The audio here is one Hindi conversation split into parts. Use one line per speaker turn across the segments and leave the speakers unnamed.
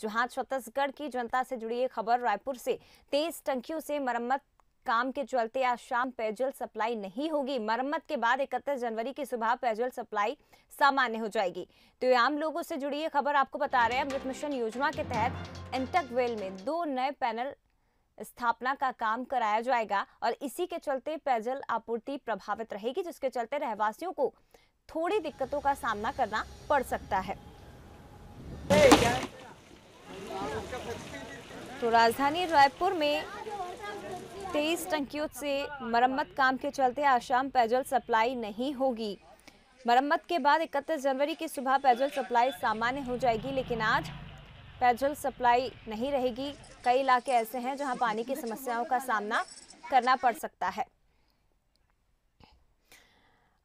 जहां छत्तीसगढ़ की जनता से जुड़ी एक खबर रायपुर से तेज टंकियों से मरम्मत काम के चलते आज शाम पेयजल सप्लाई नहीं होगी मरम्मत के बाद 31 जनवरी की सुबह पेयजल सप्लाई सामान्य हो जाएगी तो आम लोगों से जुड़ी ये खबर आपको बता रहे हैं अमृत मिशन योजना के तहत इंटक वेल में दो नए पैनल स्थापना का काम कराया जाएगा और इसी के चलते पेयजल आपूर्ति प्रभावित रहेगी जिसके चलते रहवासियों को थोड़ी दिक्कतों का सामना करना पड़ सकता है तो राजधानी रायपुर में तेईस टंकियों से मरम्मत काम के चलते आज शाम पेयजल सप्लाई नहीं होगी मरम्मत के बाद 31 जनवरी की सुबह पेयजल सप्लाई सामान्य हो जाएगी लेकिन आज पेयजल सप्लाई नहीं रहेगी कई इलाके ऐसे हैं जहां पानी की समस्याओं का सामना करना पड़ सकता है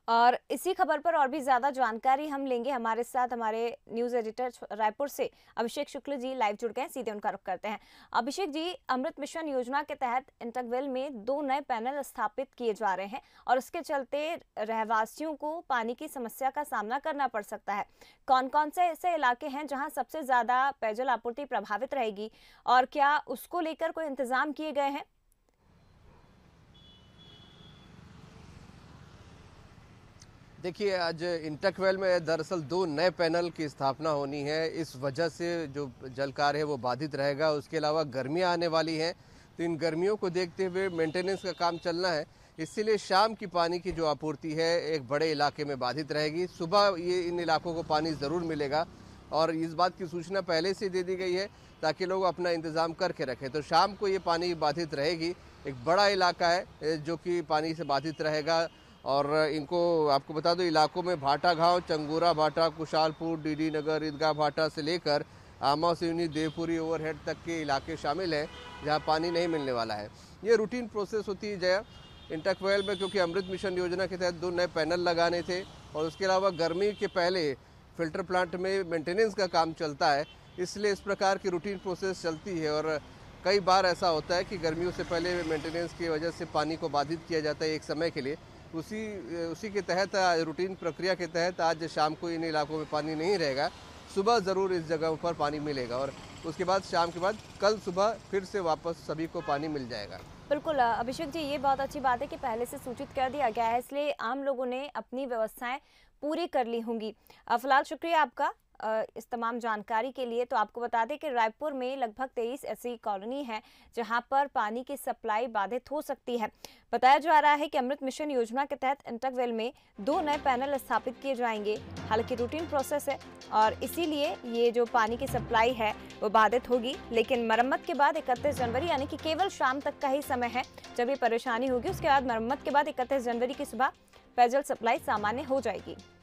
और इसी खबर पर और भी ज़्यादा जानकारी हम लेंगे हमारे साथ हमारे न्यूज़ एडिटर रायपुर से अभिषेक शुक्ल जी लाइव जुड़ गए सीधे उनका रुख करते हैं अभिषेक जी अमृत मिशन योजना के तहत इंटकवेल में दो नए पैनल स्थापित किए जा रहे हैं और उसके चलते रहवासियों को पानी की समस्या का सामना करना पड़ सकता है कौन कौन से ऐसे इलाके हैं जहाँ सबसे ज़्यादा पेयजल आपूर्ति प्रभावित रहेगी और क्या उसको लेकर कोई इंतज़ाम किए गए हैं
देखिए आज इंटकवेल में दरअसल दो नए पैनल की स्थापना होनी है इस वजह से जो जल कार्य है वो बाधित रहेगा उसके अलावा गर्मियाँ आने वाली हैं तो इन गर्मियों को देखते हुए मेंटेनेंस का काम चलना है इसीलिए शाम की पानी की जो आपूर्ति है एक बड़े इलाके में बाधित रहेगी सुबह ये इन इलाकों को पानी ज़रूर मिलेगा और इस बात की सूचना पहले से दे दी गई है ताकि लोग अपना इंतज़ाम करके रखें तो शाम को ये पानी बाधित रहेगी एक बड़ा इलाका है जो कि पानी से बाधित रहेगा और इनको आपको बता दो इलाकों में भाटा गांव चंगूरा भाटा कुशालपुर डीडी नगर ईदगाह भाटा से लेकर आमा सिवनी देवपुरी ओवरहेड तक के इलाके शामिल हैं जहाँ पानी नहीं मिलने वाला है ये रूटीन प्रोसेस होती है जया इंटक वेल में क्योंकि अमृत मिशन योजना के तहत दो नए पैनल लगाने थे और उसके अलावा गर्मी के पहले फिल्टर प्लांट में मेंटेनेंस का काम चलता है इसलिए इस प्रकार की रूटीन प्रोसेस चलती है और कई बार ऐसा होता है कि गर्मियों से पहले मेंटेनेंस की वजह से पानी को बाधित किया जाता है एक समय के लिए उसी उसी के तहत रूटीन प्रक्रिया के तहत आज शाम को इन इलाकों में पानी नहीं रहेगा सुबह ज़रूर इस जगह पर पानी मिलेगा और उसके बाद शाम के बाद कल सुबह फिर से वापस सभी को पानी मिल जाएगा
बिल्कुल अभिषेक जी ये बहुत अच्छी बात है कि पहले से सूचित कर दिया गया है इसलिए आम लोगों ने अपनी व्यवस्थाएं पूरी कर ली होंगी फिलहाल शुक्रिया आपका इस तमाम जानकारी के लिए तो आपको बता दें कि रायपुर में लगभग तेईस ऐसी कॉलोनी है जहाँ पर पानी की सप्लाई बाधित हो सकती है बताया जा रहा है कि अमृत मिशन योजना के तहत इंटरवेल में दो नए पैनल स्थापित किए जाएंगे हालांकि रूटीन प्रोसेस है और इसीलिए ये जो पानी की सप्लाई है वो बाधित होगी लेकिन मरम्मत के बाद इकतीस जनवरी यानी कि केवल शाम तक का ही समय है जब ये परेशानी होगी उसके बाद मरम्मत के बाद इकतीस जनवरी की सुबह पेयजल सप्लाई सामान्य हो जाएगी